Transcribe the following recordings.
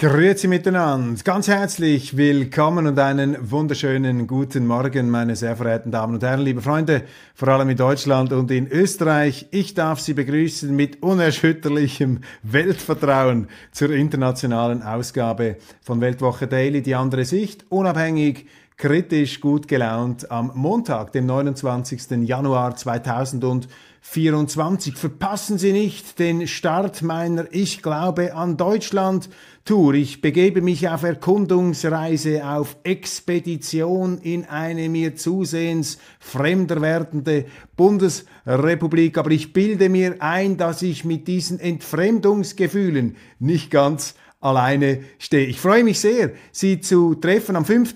Grüezi miteinander, ganz herzlich willkommen und einen wunderschönen guten Morgen, meine sehr verehrten Damen und Herren, liebe Freunde, vor allem in Deutschland und in Österreich. Ich darf Sie begrüßen mit unerschütterlichem Weltvertrauen zur internationalen Ausgabe von Weltwoche Daily, die andere Sicht, unabhängig, kritisch gut gelaunt am Montag, dem 29. Januar 2024. Verpassen Sie nicht den Start meiner Ich glaube an Deutschland Tour. Ich begebe mich auf Erkundungsreise, auf Expedition in eine mir zusehends fremder werdende Bundesrepublik. Aber ich bilde mir ein, dass ich mit diesen Entfremdungsgefühlen nicht ganz alleine stehe. Ich freue mich sehr, Sie zu treffen am 5.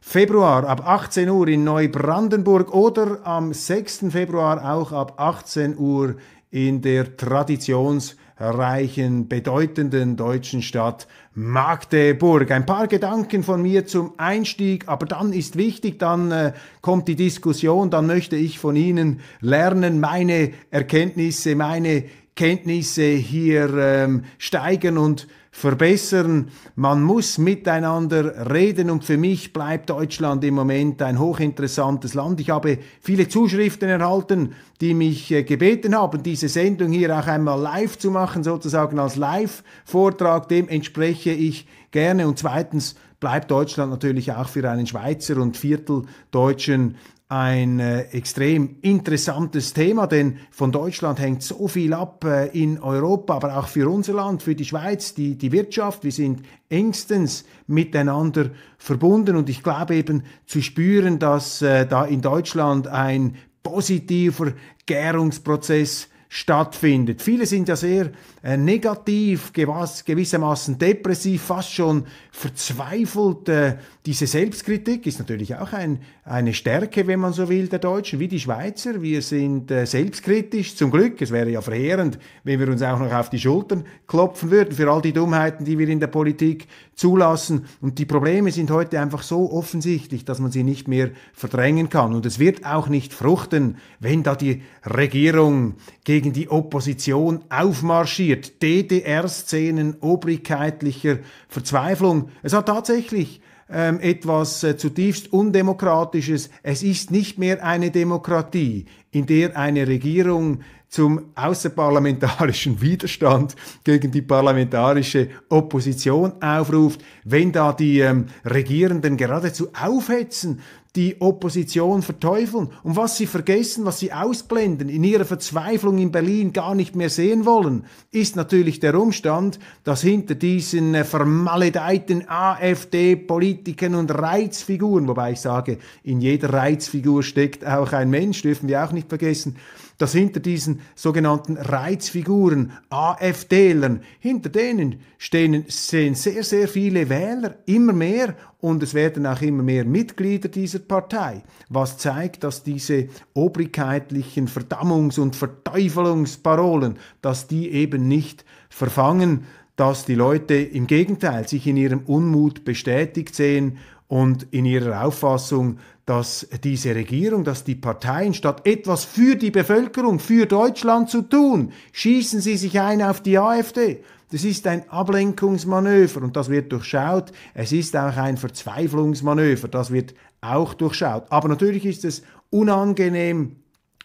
Februar ab 18 Uhr in Neubrandenburg oder am 6. Februar auch ab 18 Uhr in der traditionsreichen, bedeutenden deutschen Stadt Magdeburg. Ein paar Gedanken von mir zum Einstieg, aber dann ist wichtig, dann äh, kommt die Diskussion, dann möchte ich von Ihnen lernen, meine Erkenntnisse, meine Kenntnisse hier ähm, steigern und verbessern. Man muss miteinander reden und für mich bleibt Deutschland im Moment ein hochinteressantes Land. Ich habe viele Zuschriften erhalten, die mich äh, gebeten haben, diese Sendung hier auch einmal live zu machen, sozusagen als Live-Vortrag. Dem entspreche ich gerne. Und zweitens bleibt Deutschland natürlich auch für einen Schweizer und Vierteldeutschen ein äh, extrem interessantes Thema, denn von Deutschland hängt so viel ab äh, in Europa, aber auch für unser Land, für die Schweiz, die, die Wirtschaft. Wir sind engstens miteinander verbunden und ich glaube eben zu spüren, dass äh, da in Deutschland ein positiver Gärungsprozess stattfindet. Viele sind ja sehr äh, negativ, gewissermaßen depressiv, fast schon verzweifelt. Äh, diese Selbstkritik ist natürlich auch ein, eine Stärke, wenn man so will, der Deutschen, wie die Schweizer. Wir sind äh, selbstkritisch, zum Glück. Es wäre ja verheerend, wenn wir uns auch noch auf die Schultern klopfen würden für all die Dummheiten, die wir in der Politik zulassen. Und die Probleme sind heute einfach so offensichtlich, dass man sie nicht mehr verdrängen kann. Und es wird auch nicht fruchten, wenn da die Regierung gegen die Opposition aufmarschiert formuliert, DDR-Szenen obrigkeitlicher Verzweiflung. Es hat tatsächlich ähm, etwas äh, zutiefst Undemokratisches. Es ist nicht mehr eine Demokratie, in der eine Regierung zum außerparlamentarischen Widerstand gegen die parlamentarische Opposition aufruft, wenn da die ähm, Regierenden geradezu aufhetzen, die Opposition verteufeln und was sie vergessen, was sie ausblenden, in ihrer Verzweiflung in Berlin gar nicht mehr sehen wollen, ist natürlich der Umstand, dass hinter diesen äh, vermaledeiten AfD-Politikern und Reizfiguren, wobei ich sage, in jeder Reizfigur steckt auch ein Mensch, dürfen wir auch nicht vergessen, dass hinter diesen sogenannten Reizfiguren, AfD-Lern, hinter denen stehen, stehen sehr, sehr viele Wähler, immer mehr, und es werden auch immer mehr Mitglieder dieser Partei, was zeigt, dass diese obrigkeitlichen Verdammungs- und Verteufelungsparolen, dass die eben nicht verfangen, dass die Leute im Gegenteil sich in ihrem Unmut bestätigt sehen und in ihrer Auffassung, dass diese Regierung, dass die Parteien statt etwas für die Bevölkerung, für Deutschland zu tun, schießen sie sich ein auf die AfD. Das ist ein Ablenkungsmanöver und das wird durchschaut. Es ist auch ein Verzweiflungsmanöver, das wird auch durchschaut. Aber natürlich ist es unangenehm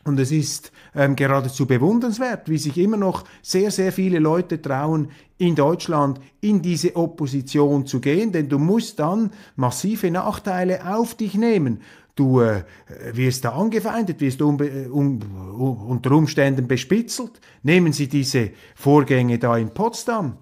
und es ist ähm, geradezu bewundernswert, wie sich immer noch sehr, sehr viele Leute trauen, in Deutschland in diese Opposition zu gehen, denn du musst dann massive Nachteile auf dich nehmen. Du äh, wirst da angefeindet, wirst um, äh, um, unter Umständen bespitzelt. Nehmen Sie diese Vorgänge da in Potsdam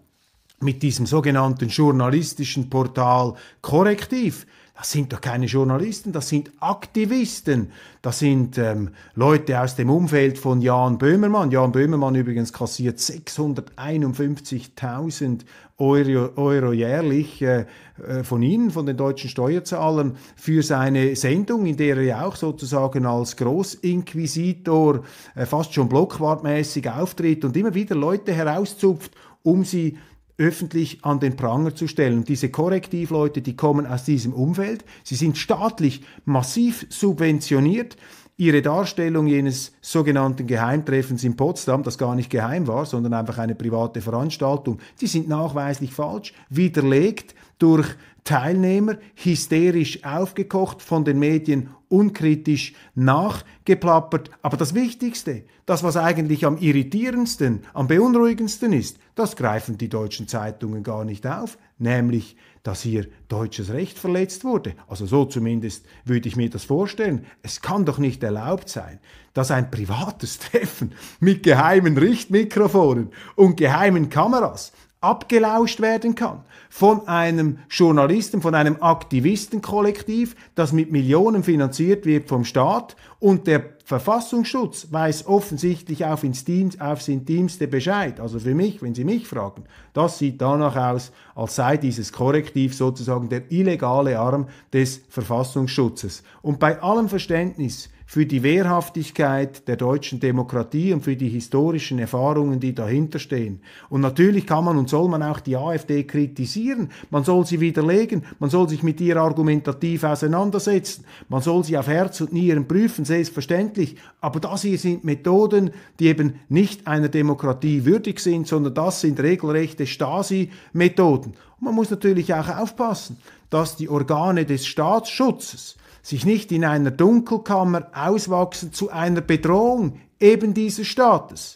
mit diesem sogenannten journalistischen Portal korrektiv. Das sind doch keine Journalisten, das sind Aktivisten, das sind ähm, Leute aus dem Umfeld von Jan Böhmermann. Jan Böhmermann übrigens kassiert 651.000 Euro, Euro, jährlich äh, äh, von Ihnen, von den deutschen Steuerzahlern, für seine Sendung, in der er ja auch sozusagen als Großinquisitor äh, fast schon blockwartmäßig auftritt und immer wieder Leute herauszupft, um sie öffentlich an den Pranger zu stellen. Und diese Korrektivleute, die kommen aus diesem Umfeld, sie sind staatlich massiv subventioniert, ihre Darstellung jenes sogenannten Geheimtreffens in Potsdam, das gar nicht geheim war, sondern einfach eine private Veranstaltung, die sind nachweislich falsch, widerlegt durch Teilnehmer, hysterisch aufgekocht, von den Medien unkritisch nachgeplappert. Aber das Wichtigste, das, was eigentlich am irritierendsten, am beunruhigendsten ist, das greifen die deutschen Zeitungen gar nicht auf, nämlich dass hier deutsches Recht verletzt wurde. Also so zumindest würde ich mir das vorstellen. Es kann doch nicht erlaubt sein, dass ein privates Treffen mit geheimen Richtmikrofonen und geheimen Kameras abgelauscht werden kann von einem Journalisten, von einem Aktivistenkollektiv, das mit Millionen finanziert wird vom Staat und der Verfassungsschutz weiß offensichtlich auf, ins Dienst, auf sein Dienste Bescheid. Also für mich, wenn Sie mich fragen, das sieht danach aus, als sei dieses Korrektiv sozusagen der illegale Arm des Verfassungsschutzes. Und bei allem Verständnis für die Wehrhaftigkeit der deutschen Demokratie und für die historischen Erfahrungen, die dahinter stehen. Und natürlich kann man und soll man auch die AfD kritisieren. Man soll sie widerlegen. Man soll sich mit ihr argumentativ auseinandersetzen. Man soll sie auf Herz und Nieren prüfen, selbstverständlich richtig. Aber das hier sind Methoden, die eben nicht einer Demokratie würdig sind, sondern das sind regelrechte Stasi-Methoden. Man muss natürlich auch aufpassen, dass die Organe des Staatsschutzes sich nicht in einer Dunkelkammer auswachsen zu einer Bedrohung eben dieses Staates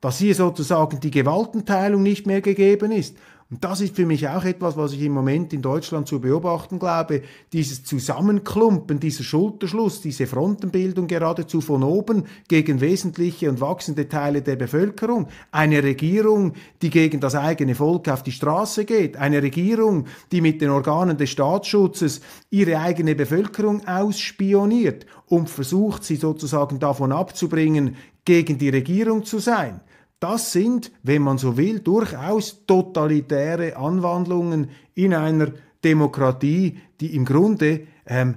dass hier sozusagen die Gewaltenteilung nicht mehr gegeben ist, und das ist für mich auch etwas, was ich im Moment in Deutschland zu beobachten glaube. Dieses Zusammenklumpen, dieser Schulterschluss, diese Frontenbildung geradezu von oben gegen wesentliche und wachsende Teile der Bevölkerung. Eine Regierung, die gegen das eigene Volk auf die Straße geht. Eine Regierung, die mit den Organen des Staatsschutzes ihre eigene Bevölkerung ausspioniert und versucht, sie sozusagen davon abzubringen, gegen die Regierung zu sein. Das sind, wenn man so will, durchaus totalitäre Anwandlungen in einer Demokratie, die im Grunde ähm,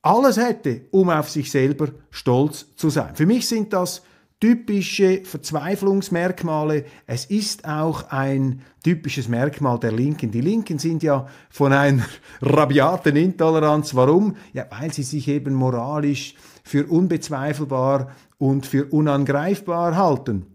alles hätte, um auf sich selber stolz zu sein. Für mich sind das typische Verzweiflungsmerkmale. Es ist auch ein typisches Merkmal der Linken. Die Linken sind ja von einer rabiaten Intoleranz. Warum? Ja, weil sie sich eben moralisch für unbezweifelbar und für unangreifbar halten.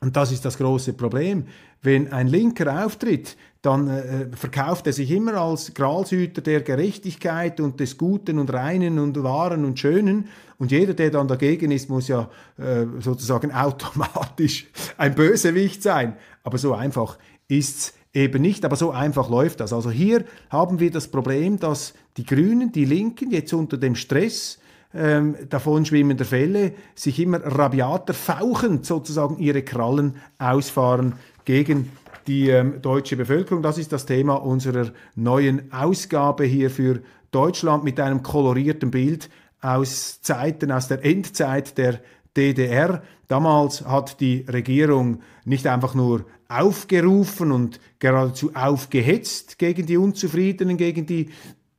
Und das ist das große Problem. Wenn ein Linker auftritt, dann äh, verkauft er sich immer als Gralshüter der Gerechtigkeit und des Guten und Reinen und Wahren und Schönen. Und jeder, der dann dagegen ist, muss ja äh, sozusagen automatisch ein Bösewicht sein. Aber so einfach ist es eben nicht, aber so einfach läuft das. Also hier haben wir das Problem, dass die Grünen, die Linken jetzt unter dem Stress ähm, davonschwimmender Fälle sich immer rabiater fauchend sozusagen ihre Krallen ausfahren gegen die ähm, deutsche Bevölkerung. Das ist das Thema unserer neuen Ausgabe hier für Deutschland mit einem kolorierten Bild aus Zeiten, aus der Endzeit der DDR. Damals hat die Regierung nicht einfach nur aufgerufen und geradezu aufgehetzt gegen die Unzufriedenen, gegen die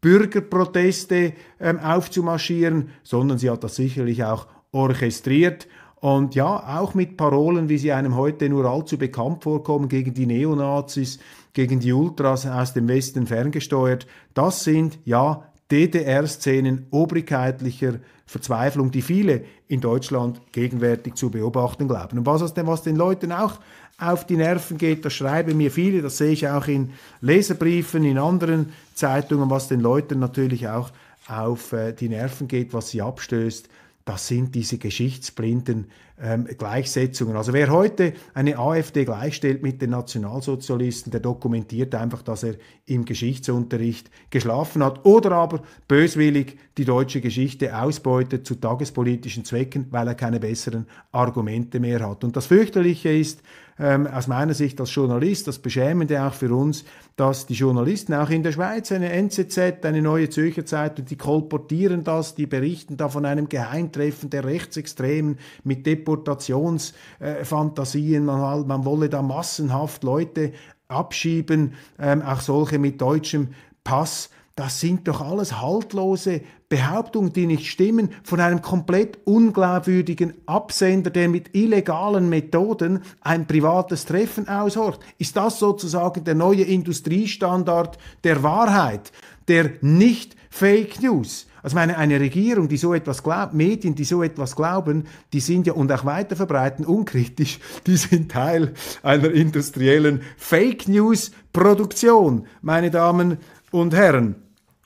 Bürgerproteste ähm, aufzumarschieren, sondern sie hat das sicherlich auch orchestriert. Und ja, auch mit Parolen, wie sie einem heute nur allzu bekannt vorkommen, gegen die Neonazis, gegen die Ultras aus dem Westen ferngesteuert, das sind ja DDR-Szenen obrigkeitlicher Verzweiflung, die viele in Deutschland gegenwärtig zu beobachten glauben. Und was, was den Leuten auch auf die Nerven geht, das schreiben mir viele, das sehe ich auch in Leserbriefen, in anderen Zeitungen, was den Leuten natürlich auch auf äh, die Nerven geht, was sie abstößt, das sind diese geschichtsblinden ähm, Gleichsetzungen. Also wer heute eine AfD gleichstellt mit den Nationalsozialisten, der dokumentiert einfach, dass er im Geschichtsunterricht geschlafen hat oder aber böswillig die deutsche Geschichte ausbeutet zu tagespolitischen Zwecken, weil er keine besseren Argumente mehr hat. Und das fürchterliche ist, ähm, aus meiner Sicht als Journalist, das Beschämende auch für uns, dass die Journalisten auch in der Schweiz, eine NZZ, eine neue Zürcher Zeitung, die kolportieren das, die berichten da von einem Geheimtreffen der Rechtsextremen mit Deportationsfantasien, äh, man, man wolle da massenhaft Leute abschieben, ähm, auch solche mit deutschem Pass. Das sind doch alles haltlose Behauptungen, die nicht stimmen, von einem komplett unglaubwürdigen Absender, der mit illegalen Methoden ein privates Treffen aushort. Ist das sozusagen der neue Industriestandard der Wahrheit, der nicht Fake News? Also meine, eine Regierung, die so etwas glaubt, Medien, die so etwas glauben, die sind ja und auch weiter verbreiten, unkritisch, die sind Teil einer industriellen Fake News Produktion, meine Damen und Herren.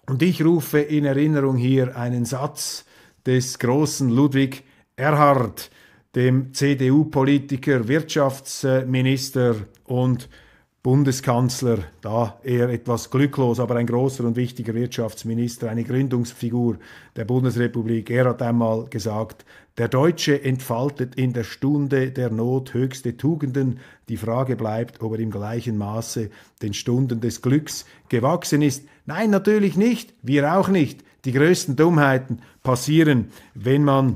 Und ich rufe in Erinnerung hier einen Satz des großen Ludwig Erhard, dem CDU-Politiker, Wirtschaftsminister und Bundeskanzler, da eher etwas glücklos, aber ein großer und wichtiger Wirtschaftsminister, eine Gründungsfigur der Bundesrepublik. Er hat einmal gesagt, der Deutsche entfaltet in der Stunde der Not höchste Tugenden. Die Frage bleibt, ob er im gleichen Maße den Stunden des Glücks gewachsen ist. Nein, natürlich nicht, wir auch nicht. Die größten Dummheiten passieren, wenn man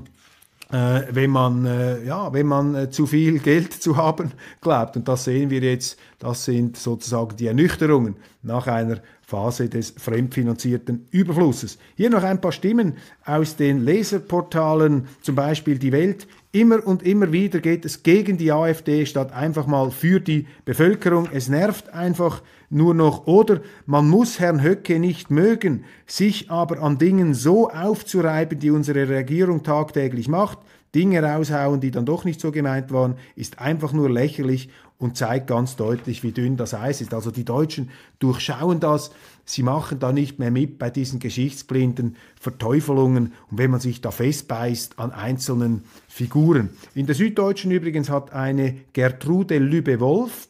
äh, wenn man, äh, ja, wenn man äh, zu viel Geld zu haben glaubt. Und das sehen wir jetzt, das sind sozusagen die Ernüchterungen nach einer Phase des fremdfinanzierten Überflusses. Hier noch ein paar Stimmen aus den Leserportalen, zum Beispiel die Welt. Immer und immer wieder geht es gegen die AfD statt einfach mal für die Bevölkerung. Es nervt einfach nur noch. Oder man muss Herrn Höcke nicht mögen, sich aber an Dingen so aufzureiben, die unsere Regierung tagtäglich macht – Dinge raushauen, die dann doch nicht so gemeint waren, ist einfach nur lächerlich und zeigt ganz deutlich, wie dünn das Eis ist. Also die Deutschen durchschauen das, sie machen da nicht mehr mit bei diesen geschichtsblinden Verteufelungen und wenn man sich da festbeißt an einzelnen Figuren. In der Süddeutschen übrigens hat eine Gertrude Lübe-Wolf,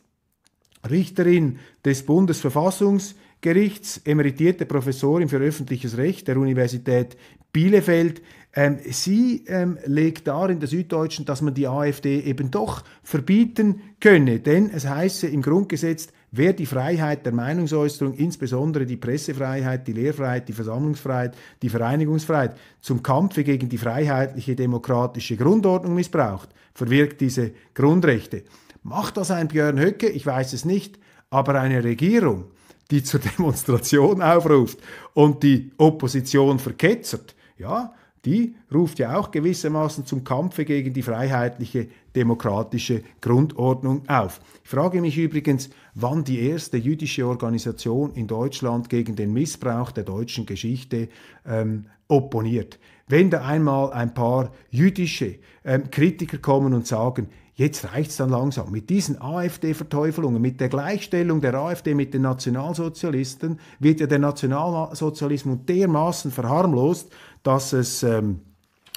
Richterin des Bundesverfassungsgerichts, emeritierte Professorin für öffentliches Recht der Universität Bielefeld, ähm, sie ähm, legt dar in der Süddeutschen, dass man die AfD eben doch verbieten könne, denn es heiße im Grundgesetz, wer die Freiheit der Meinungsäußerung, insbesondere die Pressefreiheit, die Lehrfreiheit, die Versammlungsfreiheit, die Vereinigungsfreiheit zum Kampfe gegen die freiheitliche demokratische Grundordnung missbraucht, verwirkt diese Grundrechte. Macht das ein Björn Höcke? Ich weiß es nicht, aber eine Regierung, die zur Demonstration aufruft und die Opposition verketzert, ja, die ruft ja auch gewissermaßen zum Kampfe gegen die freiheitliche demokratische Grundordnung auf. Ich frage mich übrigens, wann die erste jüdische Organisation in Deutschland gegen den Missbrauch der deutschen Geschichte ähm, opponiert. Wenn da einmal ein paar jüdische ähm, Kritiker kommen und sagen, jetzt reicht es dann langsam. Mit diesen AfD-Verteufelungen, mit der Gleichstellung der AfD mit den Nationalsozialisten wird ja der Nationalsozialismus dermaßen verharmlost, dass es ähm,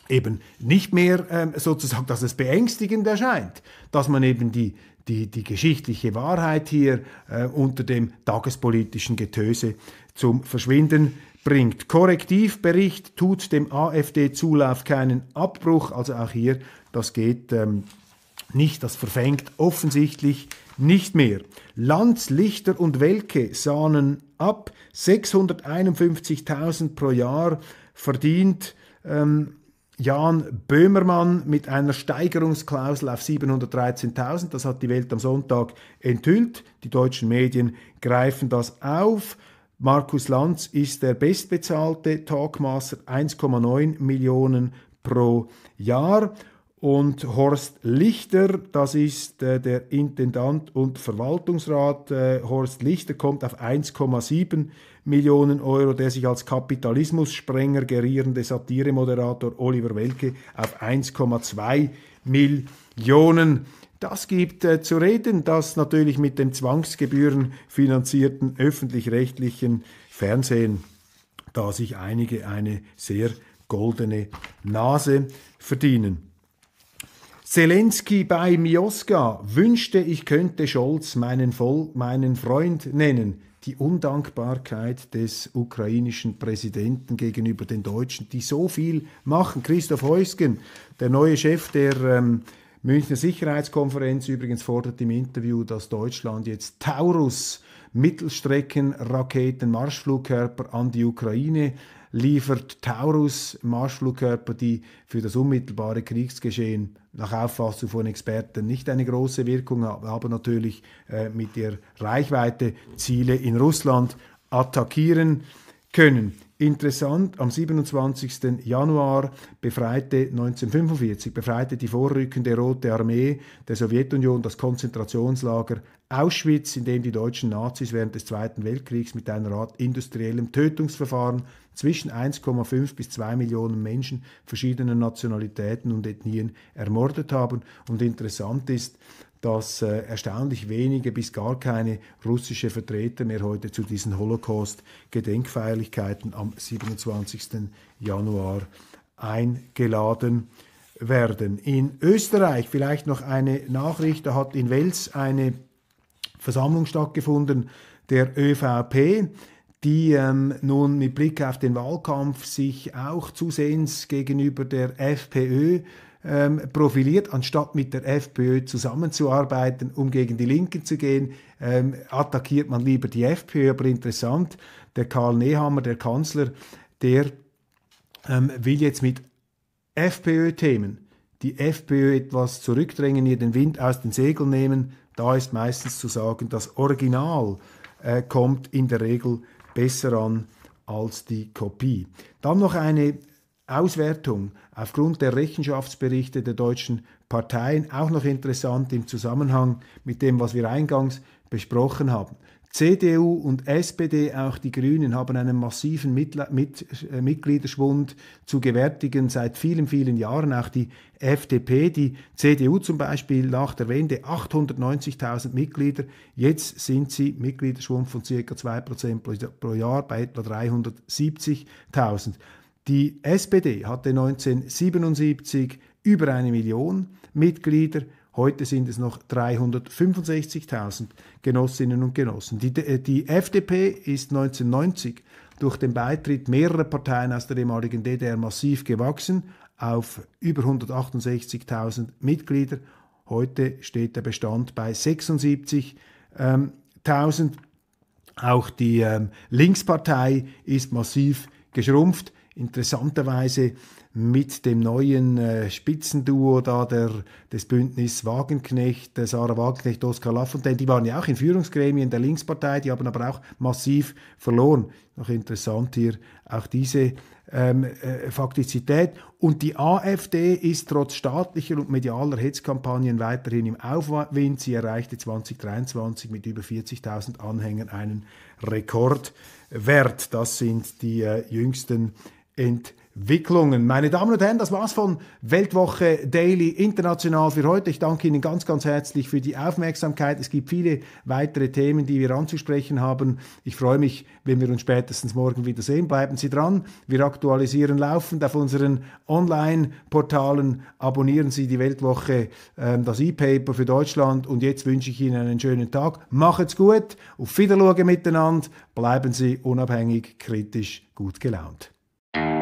eben nicht mehr ähm, sozusagen, dass es beängstigend erscheint, dass man eben die, die, die geschichtliche Wahrheit hier äh, unter dem tagespolitischen Getöse zum Verschwinden bringt. Korrektivbericht tut dem AfD-Zulauf keinen Abbruch, also auch hier, das geht ähm, nicht, das verfängt offensichtlich nicht mehr. Lanz, Lichter und Welke sahnen ab, 651.000 pro Jahr verdient ähm, Jan Böhmermann mit einer Steigerungsklausel auf 713.000. Das hat die Welt am Sonntag enthüllt. Die deutschen Medien greifen das auf. Markus Lanz ist der bestbezahlte Talkmaster, 1,9 Millionen pro Jahr und Horst Lichter, das ist äh, der Intendant und Verwaltungsrat. Äh, Horst Lichter kommt auf 1,7 Millionen Euro, der sich als Kapitalismus-Sprenger gerierende Satiremoderator Oliver Welke auf 1,2 Millionen. Das gibt äh, zu reden, dass natürlich mit den Zwangsgebühren finanzierten öffentlich-rechtlichen Fernsehen da sich einige eine sehr goldene Nase verdienen. Zelensky bei Mioska wünschte, ich könnte Scholz meinen, Vol meinen Freund nennen. Die Undankbarkeit des ukrainischen Präsidenten gegenüber den Deutschen, die so viel machen. Christoph Heusgen, der neue Chef der ähm, Münchner Sicherheitskonferenz, übrigens fordert im Interview, dass Deutschland jetzt Taurus Mittelstreckenraketen Marschflugkörper an die Ukraine liefert Taurus Marschflugkörper, die für das unmittelbare Kriegsgeschehen nach Auffassung von Experten nicht eine große Wirkung haben, aber natürlich äh, mit der Reichweite Ziele in Russland attackieren können. Interessant, am 27. Januar befreite 1945 befreite die vorrückende Rote Armee der Sowjetunion das Konzentrationslager Auschwitz, in dem die deutschen Nazis während des Zweiten Weltkriegs mit einer Art industriellem Tötungsverfahren zwischen 1,5 bis 2 Millionen Menschen verschiedener Nationalitäten und Ethnien ermordet haben. Und interessant ist, dass äh, erstaunlich wenige bis gar keine russische Vertreter mehr heute zu diesen Holocaust-Gedenkfeierlichkeiten am 27. Januar eingeladen werden. In Österreich vielleicht noch eine Nachricht, da hat in Wels eine Versammlung stattgefunden der ÖVP die ähm, nun mit Blick auf den Wahlkampf sich auch zusehends gegenüber der FPÖ ähm, profiliert, anstatt mit der FPÖ zusammenzuarbeiten, um gegen die Linken zu gehen, ähm, attackiert man lieber die FPÖ. Aber interessant, der Karl Nehammer, der Kanzler, der ähm, will jetzt mit FPÖ-Themen die FPÖ etwas zurückdrängen, ihr den Wind aus den Segeln nehmen. Da ist meistens zu sagen, das Original äh, kommt in der Regel besser an als die Kopie. Dann noch eine Auswertung aufgrund der Rechenschaftsberichte der deutschen Parteien auch noch interessant im Zusammenhang mit dem, was wir eingangs besprochen haben. CDU und SPD, auch die Grünen, haben einen massiven Mitla mit äh, Mitgliederschwund zu gewärtigen seit vielen, vielen Jahren. Auch die FDP, die CDU zum Beispiel nach der Wende 890.000 Mitglieder. Jetzt sind sie Mitgliederschwund von ca. 2% pro Jahr bei etwa 370.000. Die SPD hatte 1977 über eine Million Mitglieder, heute sind es noch 365.000 Genossinnen und Genossen. Die, äh, die FDP ist 1990 durch den Beitritt mehrerer Parteien aus der ehemaligen DDR massiv gewachsen auf über 168.000 Mitglieder. Heute steht der Bestand bei 76.000. Ähm, auch die ähm, Linkspartei ist massiv geschrumpft interessanterweise mit dem neuen äh, Spitzenduo da der, des Bündnis Wagenknecht, äh, Sarah Wagenknecht, Oskar Lafontaine, die waren ja auch in Führungsgremien der Linkspartei, die haben aber auch massiv verloren. Noch interessant hier auch diese ähm, äh, Faktizität. Und die AfD ist trotz staatlicher und medialer Hetzkampagnen weiterhin im Aufwind. Sie erreichte 2023 mit über 40.000 Anhängern einen Rekordwert. Das sind die äh, jüngsten Entwicklungen. Meine Damen und Herren, das war's von Weltwoche Daily International für heute. Ich danke Ihnen ganz, ganz herzlich für die Aufmerksamkeit. Es gibt viele weitere Themen, die wir anzusprechen haben. Ich freue mich, wenn wir uns spätestens morgen wiedersehen. Bleiben Sie dran. Wir aktualisieren laufend auf unseren Online-Portalen. Abonnieren Sie die Weltwoche, äh, das E-Paper für Deutschland. Und jetzt wünsche ich Ihnen einen schönen Tag. Macht's gut. Auf Wiedersehen miteinander. Bleiben Sie unabhängig, kritisch, gut gelaunt. you